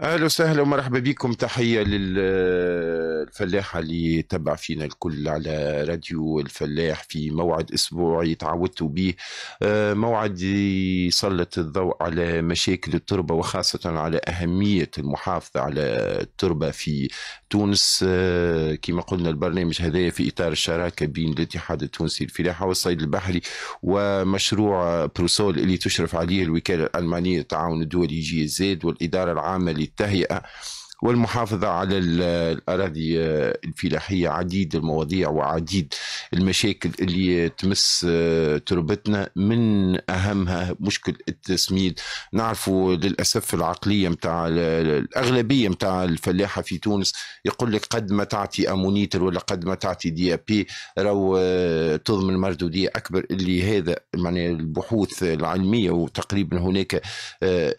اهلا وسهلا ومرحبا بكم تحيه لل الفلاح اللي تبع فينا الكل على راديو الفلاح في موعد اسبوعي تعودتوا به آه، موعد يسلط الضوء على مشاكل التربه وخاصه على اهميه المحافظه على التربه في تونس آه، كما قلنا البرنامج هذا في اطار الشراكه بين الاتحاد التونسي للفلاحه والصيد البحري ومشروع بروسول اللي تشرف عليه الوكاله الالمانيه للتعاون الدولي جي زيد والاداره العامه للتهيئه والمحافظة على الأراضي آه، الفلاحية عديد المواضيع وعديد المشاكل اللي تمس آه، تربتنا من أهمها مشكل التسميد نعرفوا للأسف العقلية متاع الأغلبية متاع الفلاحة في تونس يقول لك قد ما تعطي أمونيتر ولا قد ما تعطي دي إيه بي رو آه، تضمن مردودية إيه أكبر اللي هذا معناه البحوث العلمية وتقريبا هناك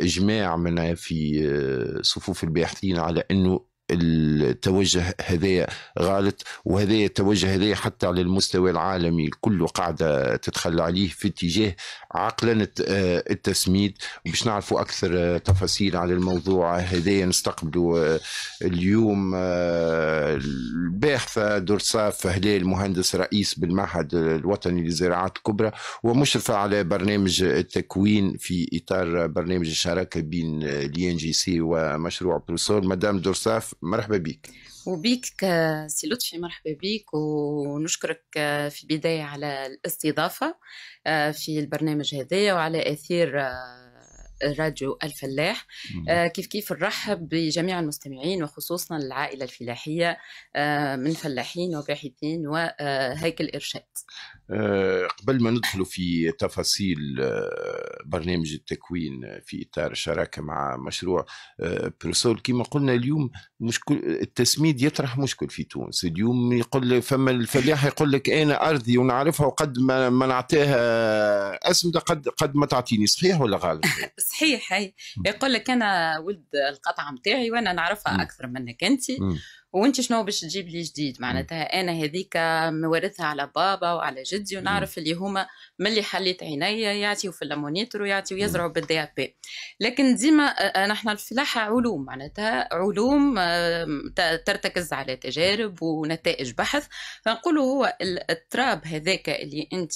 إجماع من في صفوف الباحثين على انه التوجه هذايا غالط وهذايا التوجه هذايا حتى على المستوى العالمي كله قاعده تتخلى عليه في اتجاه عقلنه آه، التسميد باش نعرفوا اكثر آه، تفاصيل على الموضوع هذايا نستقبلوا آه، اليوم الباحثه درصاف هلال مهندس رئيس بالمعهد الوطني للزراعات الكبرى ومشرفه على برنامج التكوين في اطار برنامج الشراكه بين الان جي سي ومشروع بروسور مدام درصاف مرحبا بك وبيك سي لطفي مرحبا بك ونشكرك في البداية على الاستضافة آه، في البرنامج هذايا وعلى أثير آه، راديو الفلاح آه، كيف كيف نرحب بجميع المستمعين وخصوصا العائله الفلاحيه آه، من فلاحين وباحثين وهيكل ارشاد آه، قبل ما ندخل في تفاصيل برنامج التكوين في اطار الشراكه مع مشروع بروسول كما قلنا اليوم مشكل التسميد يطرح مشكل في تونس اليوم يقول فما الفلاح يقول لك انا ارضي ونعرفها وقد ما, نعطيها اسمده قد قد ما تعطيني صحيح ولا غلط؟ صحيح هي يقول لك انا ولد القطعه نتاعي وانا نعرفها اكثر منك انت وانت شنو باش تجيب لي جديد معناتها انا هذيك مورثها على بابا وعلى جدي ونعرف اللي هما ملي حليت عينيا يعطيو في اللامونيتر ويعطيو يزرعوا بالدي بي لكن ديما آه، آه، نحن الفلاحه علوم معناتها علوم آه، ترتكز على تجارب ونتائج بحث فنقولوا هو التراب هذاك اللي انت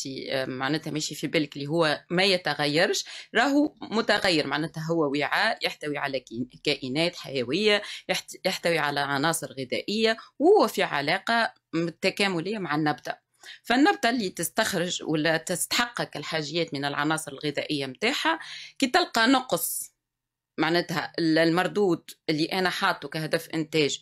معناتها ماشي في بالك اللي هو ما يتغيرش راهو متغير معناتها هو وعاء يحتوي على كائنات حيويه يحتوي على عناصر غير الغذائية وهو في علاقة تكاملية مع النبتة فالنبتة اللي تستخرج ولا تستحقك الحاجيات من العناصر الغذائية متاعها كي تلقى نقص معناتها المردود اللي انا حاطه كهدف انتاج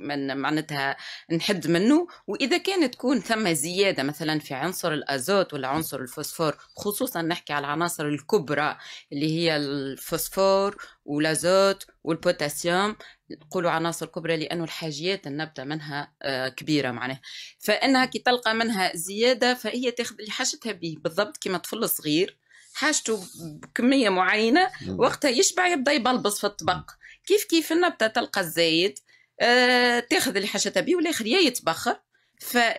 من معناتها نحد منه واذا كانت تكون ثم زياده مثلا في عنصر الازوت ولا عنصر الفوسفور خصوصا نحكي على العناصر الكبرى اللي هي الفوسفور والازوت والبوتاسيوم نقولوا عناصر كبرى لانه الحاجيات النبته منها آه، كبيره معناها فانها كي تلقى منها زياده فهي تاخذ اللي حاجتها به بالضبط كما طفل صغير حاجته بكميه معينه وقتها يشبع يبدا يبلبص في الطبق كيف كيف النبته تلقى الزايد آه تاخذ اللي حاجتها به والاخر يا يتبخر في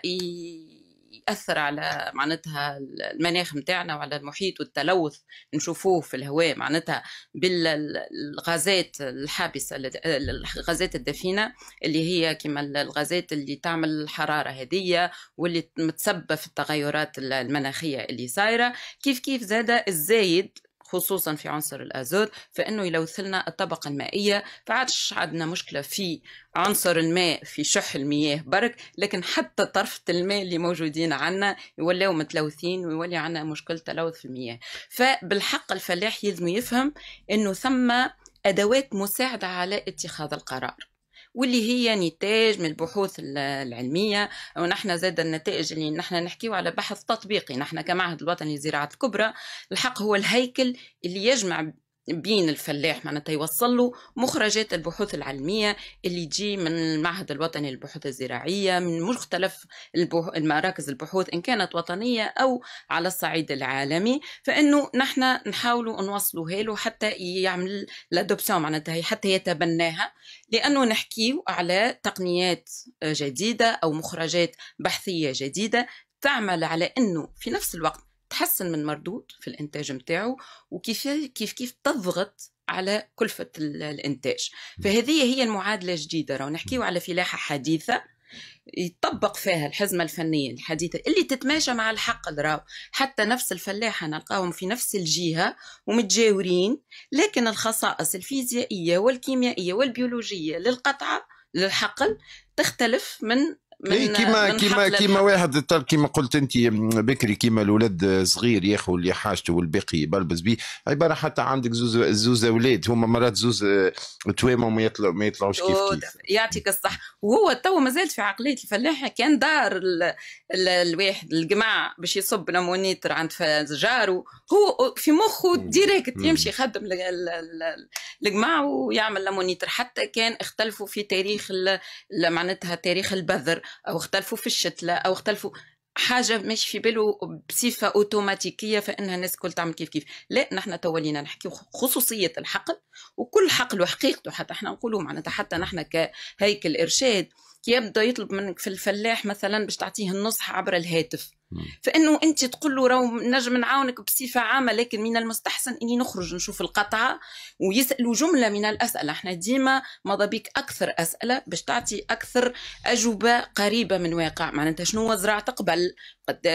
ياثر على معناتها المناخ نتاعنا وعلى المحيط والتلوث نشوفوه في الهواء معناتها بالغازات الحابسه الغازات الدفينه اللي هي كما الغازات اللي تعمل الحراره هذه واللي متسببه في التغيرات المناخيه اللي صايره كيف كيف زاد الزايد خصوصا في عنصر الازوت فانه يلوث لنا الطبقه المائيه فعادش عندنا مشكله في عنصر الماء في شح المياه برك لكن حتى طرفة الماء اللي موجودين عنا يولوا متلوثين ويولي عنا مشكلة تلوث في المياه فبالحق الفلاح يلزم يفهم انه ثم ادوات مساعدة على اتخاذ القرار واللي هي نتاج من البحوث العلمية ونحن زاد النتائج اللي نحن نحكيه على بحث تطبيقي نحن كمعهد الوطني للزراعة الكبرى الحق هو الهيكل اللي يجمع بين الفلاح معناتها يوصل له مخرجات البحوث العلمية اللي تجي من المعهد الوطني للبحوث الزراعية من مختلف المراكز البحوث إن كانت وطنية أو على الصعيد العالمي فإنه نحن نحاولوا نوصلوا هيلو حتى يعمل لادوبسيون معناتها حتى يتبناها لأنه نحكيو على تقنيات جديدة أو مخرجات بحثية جديدة تعمل على أنه في نفس الوقت تحسن من مردود في الانتاج نتاعو وكيف كيف كيف تضغط على كلفة الانتاج فهذه هي المعادلة الجديدة راه نحكيو على فلاحة حديثة يطبق فيها الحزمة الفنية الحديثة اللي تتماشى مع الحقل راه حتى نفس الفلاحة نلقاهم في نفس الجهة ومتجاورين لكن الخصائص الفيزيائية والكيميائية والبيولوجية للقطعة للحقل تختلف من اي كيما كيما كيما واحد كيما قلت انت بكري كيما الولد صغير ياخذ اللي حاجته والباقي يبلبس به عباره حتى عندك زوز زوز اولاد هما مرات زوز آه، توام ما يطلعوا ما يطلعوش كيف كيف يعطيك الصح وهو تو مازال في عقليه الفلاحه كان دار ال... ال... الواحد الجماع باش يصب نمونيتر عند جاره هو في مخه ديريكت يمشي يخدم ال... ال... الجماع ويعمل نمونيتر حتى كان اختلفوا في تاريخ ال... معناتها تاريخ البذر او اختلفوا في الشتله او اختلفوا حاجه ماشي في باله بصفه اوتوماتيكيه فانها الناس الكل تعمل كيف كيف لا نحن تولينا نحكي خصوصيه الحقل وكل حقل وحقيقته حتى احنا نقولوا معناتها حتى نحن كهيكل ارشاد كي يبدا يطلب منك في الفلاح مثلا باش تعطيه النصح عبر الهاتف فانه انت تقول له راه نجم نعاونك بصفه عامه لكن من المستحسن اني نخرج نشوف القطعه ويسالوا جمله من الاسئله احنا ديما ماذا بيك اكثر اسئله باش تعطي اكثر اجوبه قريبه من واقع معناتها شنو زرعت قبل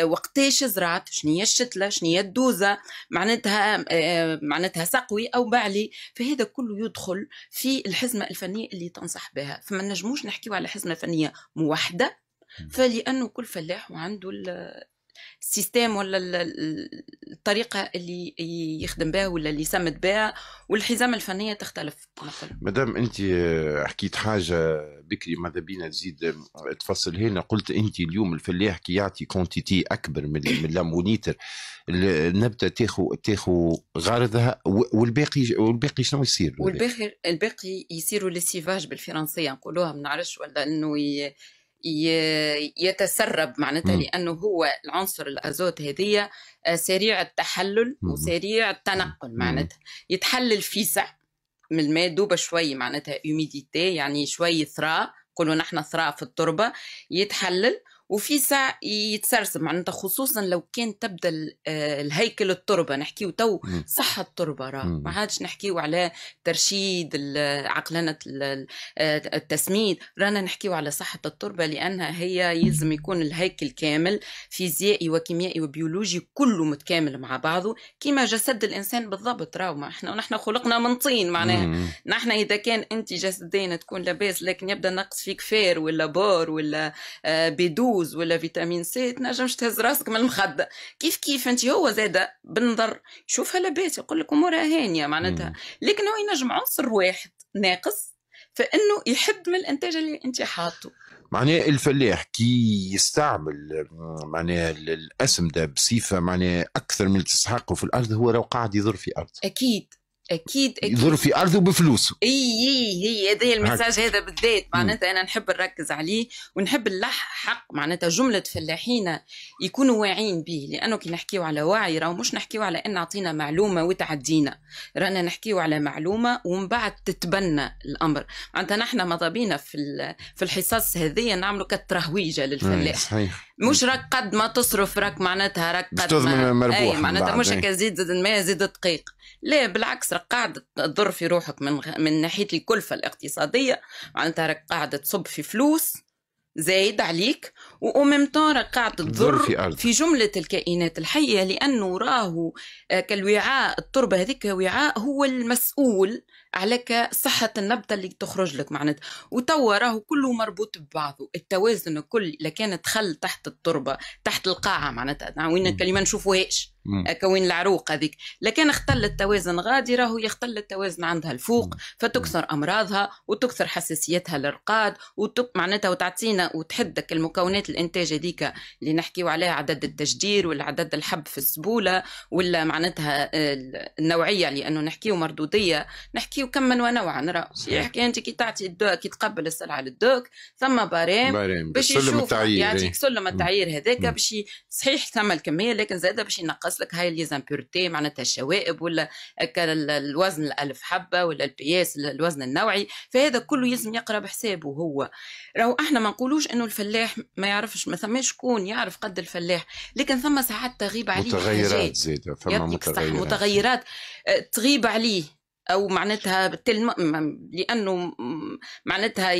وقتاش زرعت شنو هي الشتله شنو هي الدوزه معناتها آه، معناتها سقوي او بعلي فهذا كله يدخل في الحزمه الفنيه اللي تنصح بها فما نجموش نحكيو على حزمه فنيه موحده فلانه كل فلاح وعنده السيستم ولا الطريقه اللي يخدم بها ولا اللي يسمد بها والحزام الفنيه تختلف مدام انت حكيت حاجه بكري ماذا بينا تزيد تفصل هنا قلت انت اليوم الفلاح كي يعطي كونتيتي اكبر من من لامونيتر النبته تاخو تاخو غرضها والباقي والباقي شنو يصير؟ والباقي الباقي يصيروا لي سيفاج بالفرنسيه نقولوها ما نعرفش ولا انه ي... يتسرب معناتها لانه هو العنصر الازوت هذية آه، سريع التحلل وسريع التنقل معناتها يتحلل في سع من الماء دوبه شوي معناتها هيوميديتي يعني شوي ثراء نقولوا نحن ثراء في التربه يتحلل وفي ساعة يتسرسم معناتها خصوصا لو كان تبدا آه، الهيكل التربه نحكيو تو صحه التربه راه ما عادش نحكيو على ترشيد عقلنه آه، التسميد رانا نحكيو على صحه التربه لانها هي يلزم يكون الهيكل كامل فيزيائي وكيميائي وبيولوجي كله متكامل مع بعضه كما جسد الانسان بالضبط راه ما احنا ونحن خلقنا من طين معناها نحن اذا كان انت جسدين تكون لاباس لكن يبدا نقص فيك فير ولا بور ولا آه، بيدوش جلوكوز ولا فيتامين سي تنجمش تهز راسك من المخدة كيف كيف انت هو زاده بالنظر شوفها لاباس يقول لك امورها هانيه معناتها لكن هو ينجم عنصر واحد ناقص فانه يحد من الانتاج اللي انت حاطه معناه الفلاح كي يستعمل معناه الاسمده بصفه معناه اكثر من تسحقه في الارض هو لو قاعد يضر في ارضه اكيد اكيد اكيد يضر في ارضه وبفلوسه اي اي هي هذا المساج هذا بالذات معناتها انا نحب نركز عليه ونحب نلح حق معناتها جمله فلاحين يكونوا واعيين به لانه كي نحكيو على وعي راه مش نحكيو على ان عطينا معلومه وتعدينا رانا نحكيو على معلومه ومن بعد تتبنى الامر معناتها نحن ماذا بينا في في الحصص هذه نعملوا كترهويجه للفلاح صحيح مش راك قد ما تصرف راك معناتها راك قد ما مربوح معناتها مش هكا زيد الماء زيد دقيق لا بالعكس راك قاعد تضر في روحك من من ناحيه الكلفه الاقتصاديه معناتها راك قاعد تصب في فلوس زايد عليك وأمم طون راك قاعد تضر في, في جمله الكائنات الحيه لانه راهو آه، كالوعاء التربه هذيك وعاء هو المسؤول على صحة النبتة اللي تخرج لك معناتها وتوا راهو كله مربوط ببعضه التوازن الكل لكانت خل تخل تحت التربة تحت القاعة معناتها وين كلمة نشوفوهاش آه، كوين العروق هذيك لكن اختل التوازن غادي راهو يختل التوازن عندها الفوق فتكثر امراضها وتكثر حساسيتها للرقاد وتك معناتها وتعطينا وتحدك المكونات الانتاج هذيك اللي نحكيو عليها عدد التجدير ولا عدد الحب في السبوله ولا معناتها آه، النوعيه لانه نحكيو مردوديه نحكيو كما ونوعا نرى يحكي انت كي تعطي الدو كي تقبل السلعه للدوك ثم بارام باش يشوف يعطيك سلم التعيير هذاك باش صحيح ثم الكميه لكن زاده باش ينقص اصلك هاي ليزامبيورتي معناتها الشوائب ولا الوزن الالف حبه ولا البياس الوزن النوعي فهذا كله يلزم يقرا بحسابه هو راهو احنا ما نقولوش انه الفلاح ما يعرفش ما ثماش شكون يعرف قد الفلاح لكن ثم ساعات تغيب عليه متغيرات زيد فما متغيرات متغيرات أه، تغيب عليه او معناتها بتلم... لانه معناتها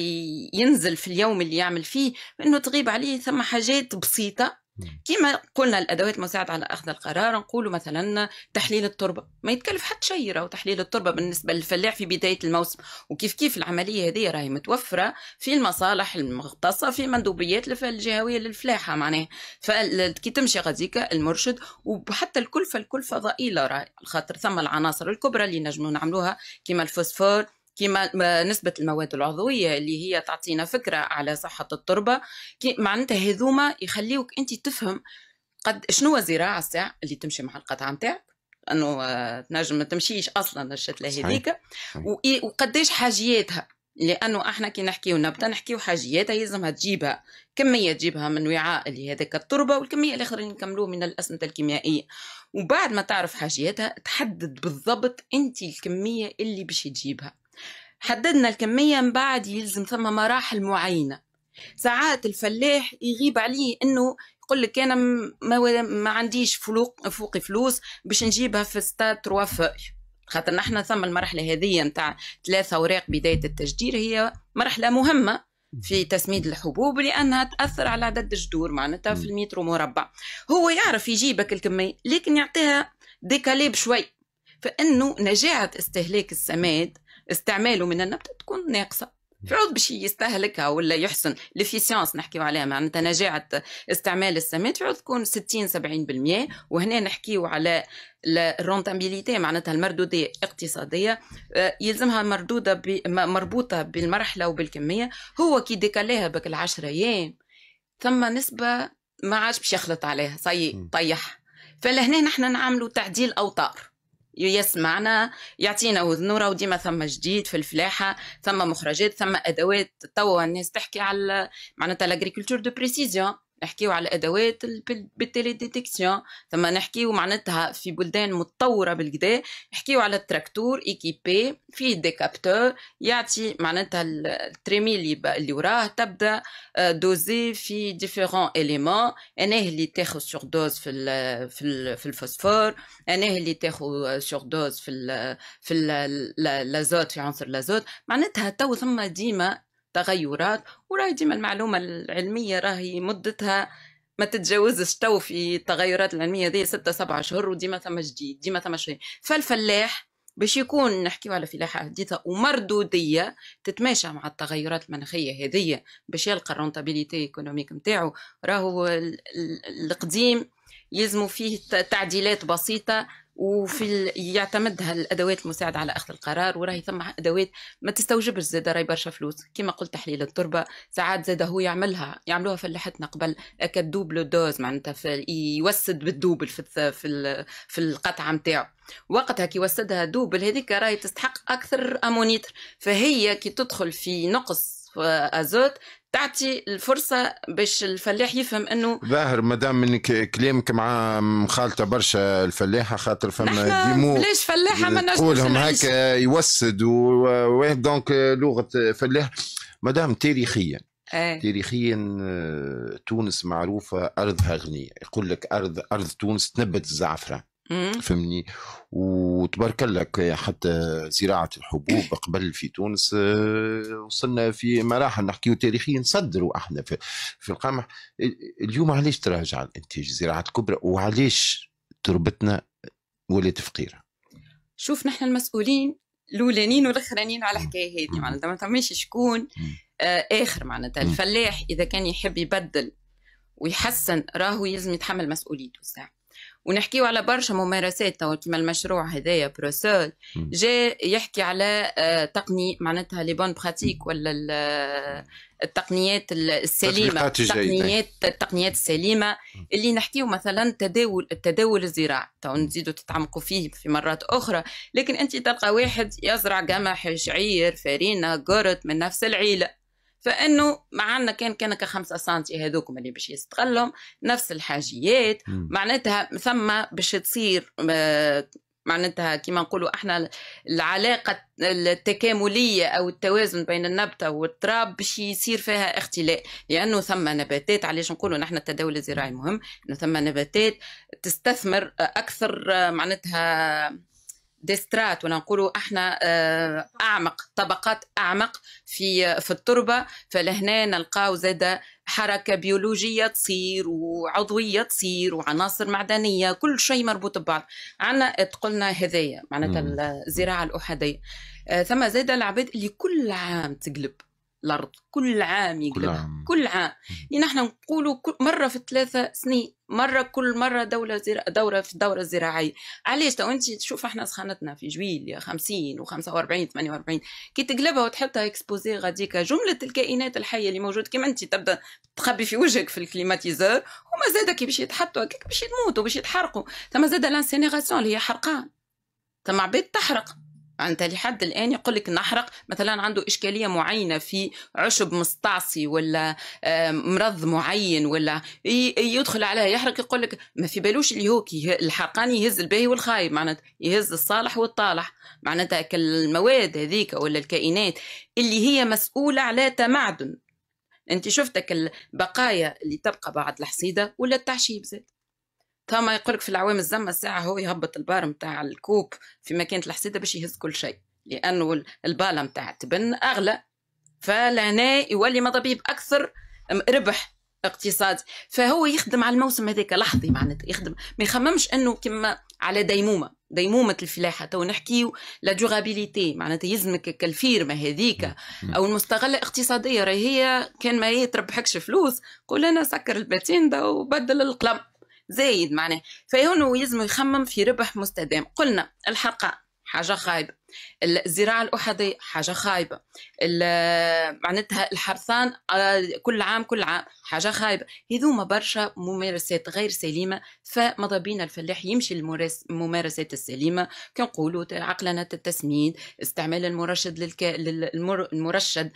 ينزل في اليوم اللي يعمل فيه انه تغيب عليه ثم حاجات بسيطه كما قلنا الادوات المساعده على اخذ القرار نقولوا مثلا تحليل التربه ما يتكلف حتى شيء راهو تحليل التربه بالنسبه للفلاح في بدايه الموسم وكيف كيف العمليه هذه راهي متوفره في المصالح المختصه في مندوبيات الجهويه للفلاحه معناها فكي تمشي غزيكا المرشد وحتى الكلفه الكلفه ضئيله راهي خاطر ثم العناصر الكبرى اللي نجموا نعملوها كما الفوسفور كما نسبة المواد العضوية اللي هي تعطينا فكرة على صحة التربة معناتها هذوما يخليوك أنت تفهم قد شنو الزراعة الساعة اللي تمشي مع القطعة نتاعك انه آه، تنجم ما تمشيش اصلا الشتله هذيك وقديش حاجياتها لانه احنا كي نحكيو نبته نحكيو حاجياتها يلزمها تجيبها كميه تجيبها من وعاء اللي هذاك التربه والكميه الاخرى اللي نكملوه من الاسمده الكيميائيه وبعد ما تعرف حاجياتها تحدد بالضبط انت الكميه اللي باش تجيبها حددنا الكمية من بعد يلزم ثم مراحل معينة ساعات الفلاح يغيب عليه انه يقول لك انا ما, ما عنديش فلوق فوقي فلوس باش نجيبها في ستاد تروا فوي خاطر نحن ثم المرحلة هذه نتاع ثلاثة أوراق بداية التشجير هي مرحلة مهمة في تسميد الحبوب لأنها تأثر على عدد الجذور معناتها في المتر مربع هو يعرف يجيبك الكمية لكن يعطيها ديكاليب شوي فإنه نجاعة استهلاك السماد استعماله من النبتة تكون ناقصة فعود باش يستهلكها ولا يحسن الافيسيونس نحكيو عليها معناتها نجاعة استعمال السماد فعود تكون 60 70% وهنا نحكيو على الرونتابيليتي معناتها المردودية الاقتصاديه آه، يلزمها مردودة مربوطة بالمرحلة وبالكمية هو كي ديكاليها بك العشرة أيام ثم نسبة ما عادش باش يخلط عليها صي طيح فلهنا نحن نعملوا تعديل أوتار يسمعنا يعطينا وذنوره وديما ثم جديد في الفلاحه ثم مخرجات ثم ادوات توا الناس تحكي على معناتها لاغريكولتور دو بريسيزيون نحكيو على ادوات بالتيلي ديتكسيون ثم نحكيو معناتها في بلدان متطوره بالكدا نحكيو على التراكتور ايكيبي في دي كابتور يعطي معناتها التريمي اللي, اللي وراه تبدا آه، دوزي في ديفيرون اليمون انه اللي تاخذ سور دوز في ال في ال في الفوسفور انه اللي تاخذ سور آه، دوز في ال في اللازوت في عنصر الازوت معناتها تو ثم ديما تغيرات وراهي ديما المعلومه العلميه راهي مدتها ما تتجاوزش تو في التغيرات العلميه دي ستة سبعة شهور وديما ثم جديد ديما ثم شيء فالفلاح باش يكون نحكيو على فلاحه حديثه ومردوديه تتماشى مع التغيرات المناخيه هذه باش يلقى الرونتابيليتي ايكونوميك نتاعو راهو القديم يلزموا فيه تعديلات بسيطه وفي يعتمد هالادوات المساعده على اخذ القرار وراهي ثم ادوات ما تستوجبش زاده راهي برشا فلوس كما قلت تحليل التربه ساعات زاده هو يعملها يعملوها فلاحتنا قبل اكا دوبل دوز معناتها يوسد بالدوبل في في ال في القطعه نتاعو وقتها كي يوسدها دوبل هذيك راهي تستحق اكثر امونيتر فهي كي تدخل في نقص ازوت تعطي الفرصه باش الفلاح يفهم انه ظاهر مدام من كلامك مع مخالطه برشا الفلاحه خاطر فما ديمو ليش فلاحه ما نجموش هكا يوسد و... دونك لغه فلاح مدام تاريخيا أيه. تاريخيا آه، تونس معروفه ارضها غنيه يقول لك ارض ارض تونس تنبت الزعفران فهمني وتبارك لك حتى زراعه الحبوب قبل في تونس آه، وصلنا في مراحل نحكيو تاريخيا نصدروا احنا في, في القمح اليوم علاش تراجع الانتاج الزراعه الكبرى وعلاش تربتنا ولات فقيره شوف نحن المسؤولين الاولانيين والاخرانيين على الحكايه هذه معناتها ما فماش شكون آه اخر معناتها الفلاح اذا كان يحب يبدل ويحسن راهو يلزم يتحمل مسؤوليته ساعه ونحكيو على برشا ممارسات توا كيما المشروع هذايا بروسول جاء يحكي على آه، تقني معناتها لي بون براتيك ولا آه، التقنيات السليمه التقنيات التقنيات السليمه اللي نحكيو مثلا تداول التداول الزراعي تو نزيدوا تتعمقوا فيه في مرات اخرى لكن انت تلقى واحد يزرع قمح شعير فارينه قرط من نفس العيله فانه ما عندنا كان كان كخمسة سنتي هذوكم اللي باش يستغلهم نفس الحاجيات مم. معناتها ثم باش تصير آه، معناتها كما نقولوا احنا العلاقة التكاملية أو التوازن بين النبتة والتراب باش يصير فيها اختلاء لأنه ثم نباتات علاش نقولوا نحن التداول الزراعي مهم أنه ثم نباتات تستثمر أكثر آه، معناتها ديسترات ونقولوا احنا آه، اعمق طبقات اعمق في آه، في التربه فلهنا نلقاو زاده حركه بيولوجيه تصير وعضويه تصير وعناصر معدنيه كل شيء مربوط ببعض عندنا تقولنا هذايا معناتها الزراعه الاحاديه آه، ثم زاد العباد اللي كل عام تقلب الارض كل عام يقلبها كل عام, كل عام. يعني احنا نقولوا مره في ثلاثه سنين مره كل مره دوله زرا... دوره في الدوره الزراعيه علاش تو انت تشوف احنا سخانتنا في جويل 50 و45 48 كي تقلبها وتحطها اكسبوزي غاديك جمله الكائنات الحيه اللي موجوده كيما انت تبدا تخبي في وجهك في الكليماتيزور وما زاد كي باش يتحطوا هكاك باش يموتوا باش يتحرقوا ثم زاد لانسينيغاسيون اللي هي حرقان ثم عباد تحرق انت لحد الان يقول لك نحرق مثلا عنده اشكاليه معينه في عشب مستعصي ولا مرض معين ولا يدخل عليها يحرق يقول لك ما في بالوش اللي هو الحرقان يهز الباهي والخايب معناتها يهز الصالح والطالح معناتها المواد هذيك ولا الكائنات اللي هي مسؤوله على تمعدن انت شفتك البقايا اللي تبقى بعد الحصيده ولا التعشيب زاد ثم لك في العوام الزمة الساعة هو يهبط البار متاع الكوب في مكانة الحسيدة باش يهز كل شيء لأنه البالة متاع التبن أغلى فلهنا يولي ماذا بيه أكثر ربح اقتصادي فهو يخدم على الموسم هذاك لحظي معناتها يخدم ما يخممش انه كما على ديمومه ديمومه الفلاحه تو نحكيو لا دورابيليتي معناتها يلزمك كالفيرما هذيك او المستغله اقتصاديه راهي هي كان ما هي تربحكش فلوس قول انا سكر الباتين وبدل القلم زايد معناه فهون يلزم يخمم في ربح مستدام قلنا الحرقة حاجة خايبة الزراعة الأحادية حاجة خايبة معناتها الحرثان آه، كل عام كل عام حاجة خايبة هذوما برشا ممارسات غير سليمة فماذا بينا الفلاح يمشي للممارسات السليمة كنقولوا عقلنة التسميد استعمال المرشد للك... المرشد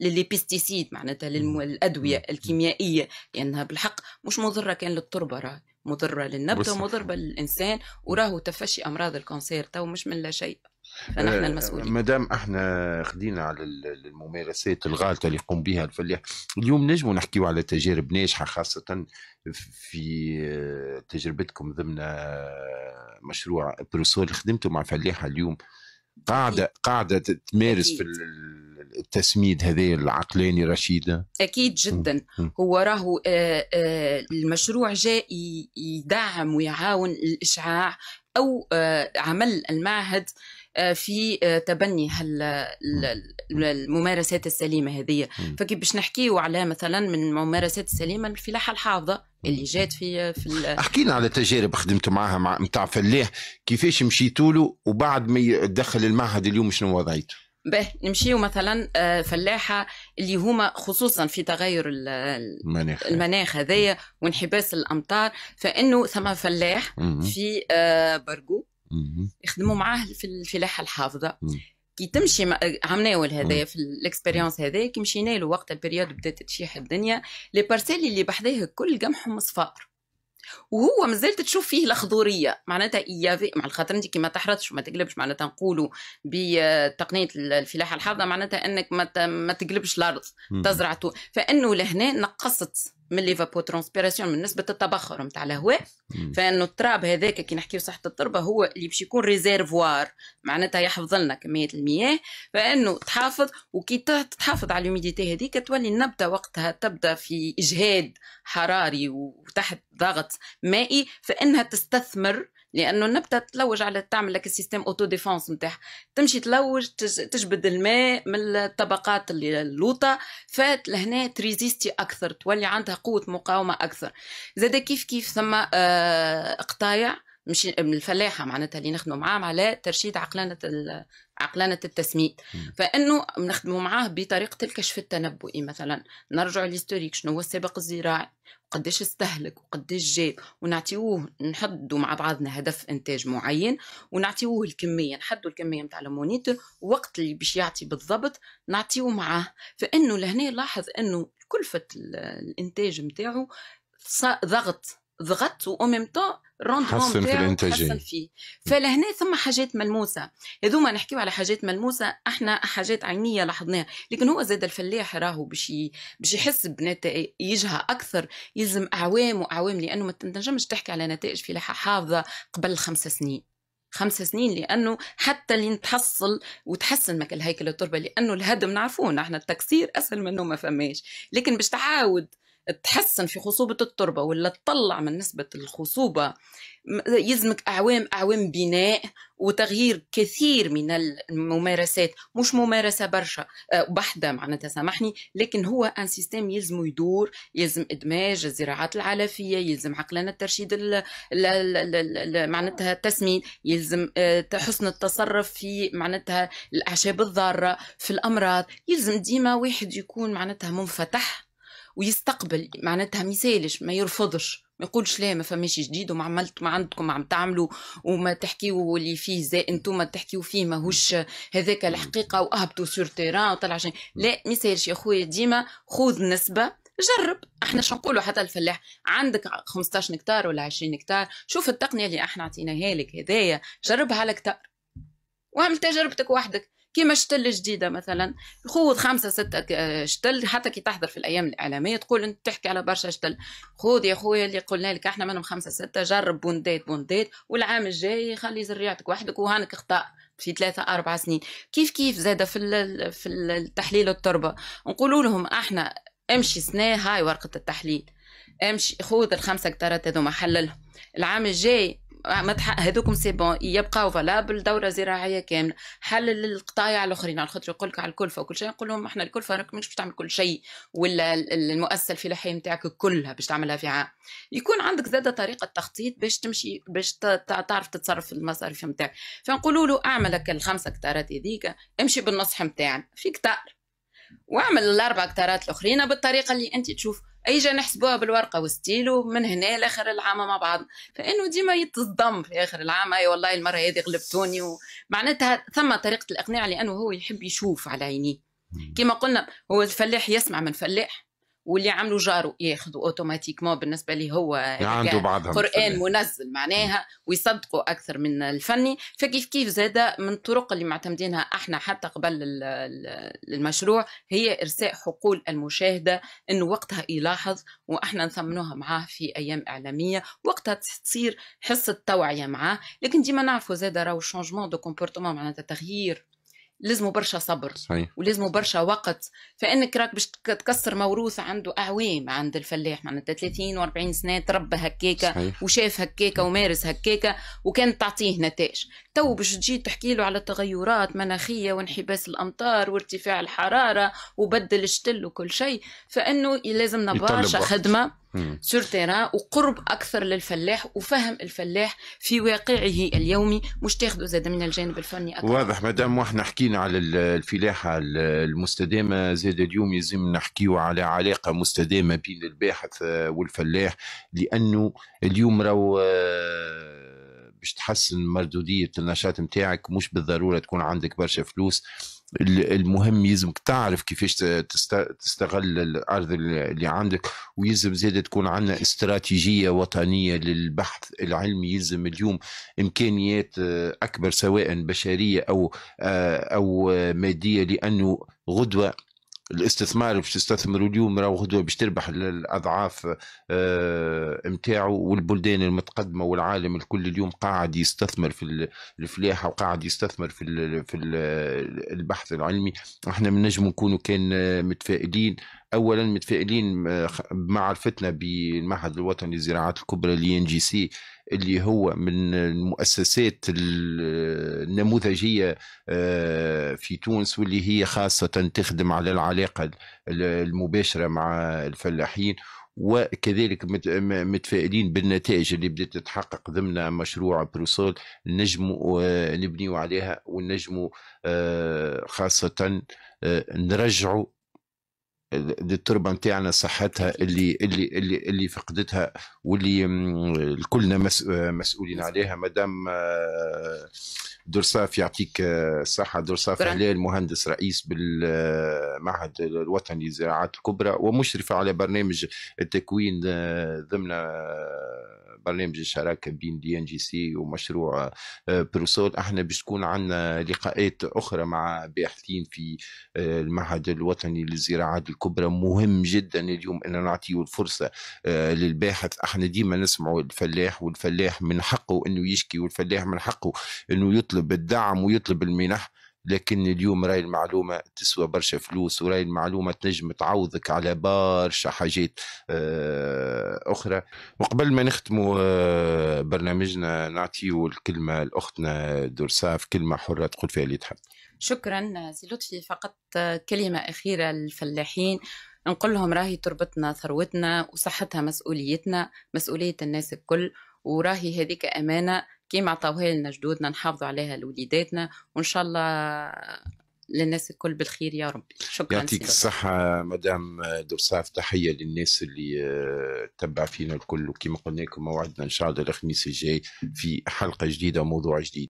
للبيستيسيد معناتها للأدوية الكيميائية لأنها بالحق مش مضرة كان للتربة مضرة للنبتة ومضرة للإنسان وراهو تفشي أمراض الكونسير تو مش من لا شيء فنحن آه، المسؤولين دام احنا خدينا على الممارسات الغالطه اللي يقوم بها الفلاح اليوم نجموا نحكيو على تجارب ناجحه خاصه في آه، تجربتكم ضمن آه، مشروع بروسول خدمته مع فلاحه اليوم قاعده قاعده تمارس في التسميد هذا العقلاني رشيده اكيد جدا هو راهو آه، آه، المشروع جاء يدعم ويعاون الاشعاع او آه، عمل المعهد في تبني الممارسات السليمه هذه فكي باش نحكيو على مثلا من الممارسات السليمه الفلاحه الحافظه اللي جات في في احكينا على تجارب خدمتوا معها مع نتاع فلاح كيفاش مشيتوا له وبعد ما دخل المعهد اليوم شنو وضعيته به نمشيو مثلا آه، فلاحه اللي هما خصوصا في تغير المناخ المناخ هذايا وانحباس الامطار فانه ثم فلاح في آه، برقو يخدموا معاه في الفلاحه الحافظه كي تمشي آه، عمناول هذايا في الاكسبيريونس هذايا كي مشينا له وقت البريود بدات تشيح الدنيا لي بارسيل اللي بحذاه الكل قمحهم صفار وهو مازال تشوف فيه الخضوريه معناتها ايافي مع الخاطر انت كي ما تحرطش وما تقلبش معناتها نقولوا بتقنيه الفلاحه الحاضره معناتها انك ما تقلبش الارض تزرع تو فانه لهنا نقصت من ليفابو ترانسبيراسيون من نسبه التبخر نتاع الهواء فانه التراب هذاك كي نحكيو صحه التربه هو اللي باش يكون ريزيرفوار معناتها يحفظ لنا كميه المياه فانه تحافظ وكي تحافظ على الهوميديتي هذيك تولي النبته وقتها تبدا في اجهاد حراري وتحت ضغط مائي فانها تستثمر لانه النبته تلوج على تعمل لك السيستم اوتو ديفونس نتاعها تمشي تلوج تجبد الماء من الطبقات اللي اللوطه فات لهنا تريزيستي اكثر تولي عندها قوه مقاومه اكثر زاد كيف كيف ثم آه، قطايع مش من الفلاحه معناتها اللي نخدموا معاهم على ترشيد عقلانه عقلانة التسميد فانه نخدموا معاه بطريقه الكشف التنبؤي مثلا نرجع ليستوريك شنو هو السابق الزراعي قديش استهلك وقديش جاب ونعطيوه نحدوا مع بعضنا هدف انتاج معين ونعطيوه الكميه نحدوا الكميه نتاع المونيتور وقت اللي باش يعطي بالضبط نعطيوه معاه فانه لهنا لاحظ انه كلفه الانتاج نتاعو ضغط ضغط وأمم حسن في الانتاجيه فيه فلهنا ثم حاجات ملموسه هذوما نحكيو على حاجات ملموسه احنا حاجات عينيه لاحظناها لكن هو زاد الفلاح راهو باش باش يحس بنتائجها اكثر يلزم اعوام واعوام لانه ما تنجمش تحكي على نتائج فلاحه حافظه قبل خمس سنين خمس سنين لانه حتى لين تحصل وتحسن مك الهيكل التربه لانه الهدم نعرفوه نحن التكسير اسهل منه ما فماش لكن باش تعاود تحسن في خصوبة التربة ولا تطلع من نسبة الخصوبة يلزمك أعوام أعوام بناء وتغيير كثير من الممارسات مش ممارسة برشا آه، بحدة معناتها سامحني لكن هو ان سيستم يلزم يدور يلزم إدماج الزراعات العلفية يلزم عقلانة ترشيد معناتها التسمين يلزم آه، حسن التصرف في معناتها الأعشاب الضارة في الأمراض يلزم ديما واحد يكون معناتها منفتح ويستقبل معناتها ما يسالش ما يرفضش ما يقولش لا ما فماش جديد وما عملت ما عندكم عم تعملوا وما تحكيوا اللي فيه زي انتم ما تحكيوا فيه ماهوش هذاك الحقيقه واهبطوا سور تيران وطلع عشان لا ما يسالش يا خويا ديما خذ نسبه جرب احنا شو نقولوا حتى الفلاح عندك 15 هكتار ولا 20 هكتار شوف التقنيه اللي احنا عطيناها لك هدايا جربها على كتار واعمل تجربتك وحدك كيما الشتل الجديده مثلا خذ خمسه سته شتل حتى كي تحضر في الايام الاعلاميه تقول انت تحكي على برشا شتل خذ يا خويا اللي قلنا لك احنا منهم خمسه سته جرب بوندات بوندات والعام الجاي خلي زريعتك وحدك وهانك اخطاء في ثلاثة أربعة سنين كيف كيف زادة في في التحليل التربة نقول لهم احنا امشي سنة هاي ورقة التحليل امشي خذ الخمسة كتارات هذوما حللهم العام الجاي آه، ما تحق هذوكم سي بون يبقاو فالابل دوره زراعيه كامله حل للقطايع الاخرين على خاطر يقول لك على الكلفه وكل شيء نقول لهم احنا الكلفه راك مش باش تعمل كل شيء ولا المؤسسه الفلاحيه نتاعك كلها باش تعملها في عام يكون عندك زادة طريقه تخطيط باش تمشي باش تعرف تتصرف في المصاريف نتاعك فنقولوا له اعمل لك الخمسه كتارات هذيك امشي بالنصح نتاعنا في كتار واعمل الاربع كتارات الاخرين بالطريقه اللي انت تشوف جا نحسبوها بالورقه والستيلو من هنا لاخر العام مع بعض فانه ديما يتصدم في اخر العام اي والله المره هذه غلبتوني معناتها ثم طريقه الاقناع لانه هو يحب يشوف على عينيه كما قلنا هو الفلاح يسمع من فلاح واللي عملوا جاره ياخذوا اوتوماتيكمون بالنسبه لي هو عنده بعضهم قران منزل معناها ويصدقوا اكثر من الفني فكيف كيف زادة من الطرق اللي معتمدينها احنا حتى قبل المشروع هي ارساء حقول المشاهده انه وقتها يلاحظ واحنا نثمنوها معاه في ايام اعلاميه وقتها تصير حصه توعيه معاه لكن ديما نعرفوا زادة راهو شونجمون دو كومبورتمون معناتها تغيير لازمه برشا صبر صحيح. ولازمه برشا وقت فانك راك باش تكسر موروث عنده اعوام عند الفلاح معناتها 30 و40 سنه تربى هكاكا وشاف هكاكا ومارس هكاكا وكانت تعطيه نتائج تو باش تجي تحكي له على تغيرات مناخيه وانحباس الامطار وارتفاع الحراره وبدل الشتل وكل شيء فانه لازمنا برشا خدمه سور تيران وقرب اكثر للفلاح وفهم الفلاح في واقعه اليومي مش تاخذه زاد من الجانب الفني اكثر واضح مادام واحنا حكينا على الفلاحه المستدامه زاد اليوم لازم نحكيو على علاقه مستدامه بين الباحث والفلاح لانه اليوم راهو آه، باش تحسن مردوديه النشاط نتاعك مش بالضروره تكون عندك برشا فلوس المهم يلزمك تعرف كيفاش تستغل الارض اللي عندك ويلزم زاد تكون عندنا استراتيجيه وطنيه للبحث العلمي يلزم اليوم امكانيات اكبر سواء بشريه او آه، او ماديه لانه غدوه الاستثمار باش تستثمروا اليوم راهو غدوه باش تربح الاضعاف نتاعو آه، آه، والبلدان المتقدمه والعالم الكل اليوم قاعد يستثمر في الفلاحه وقاعد يستثمر في في البحث العلمي احنا من نجم نكونوا كان آه، متفائلين اولا متفائلين بمعرفتنا بالمعهد الوطني للزراعات الكبرى الان جي سي اللي هو من المؤسسات النموذجيه آه، في تونس واللي هي خاصه تخدم على العلاقه المباشره مع الفلاحين وكذلك متفائلين بالنتائج اللي بدات تتحقق ضمن مشروع بروسول نجموا نبنيوا عليها ونجموا آه، خاصه آه، نرجعوا التربه نتاعنا صحتها اللي اللي اللي اللي فقدتها واللي الكلنا مسؤولين عليها مدام آه، درصاف يعطيك آه، الصحه درصاف هلال مهندس رئيس بالمعهد الوطني للزراعات الكبرى ومشرفه على برنامج التكوين آه، ضمن برنامج الشراكه بين دي ان جي سي ومشروع آه، بروسول احنا باش تكون عندنا لقاءات اخرى مع باحثين في آه، المعهد الوطني للزراعات الكبرى مهم جدا اليوم ان نعطيه الفرصه آه، للباحث احنا ديما نسمعوا الفلاح والفلاح من حقه انه يشكي والفلاح من حقه انه يطلب الدعم ويطلب المنح لكن اليوم راي المعلومه تسوى برشا فلوس وراي المعلومه تنجم تعوضك على برشا حاجات آه، اخرى وقبل ما نختم آه، برنامجنا نعطي الكلمه لاختنا دورساف كلمه حره تقول فيها اللي تحب شكرا سي لطفي فقط آه، كلمه اخيره للفلاحين نقول لهم راهي تربطنا ثروتنا وصحتها مسؤوليتنا مسؤوليه الناس الكل وراهي هذيك امانه كيما عطاوها لنا جدودنا نحافظوا عليها لوليداتنا وان شاء الله للناس الكل بالخير يا رب شكرا يعطيك الصحة مدام دوساف تحية للناس اللي آه، تبع فينا الكل وكما قلنا لكم موعدنا إن شاء الله الخميس الجاي في حلقة جديدة وموضوع جديد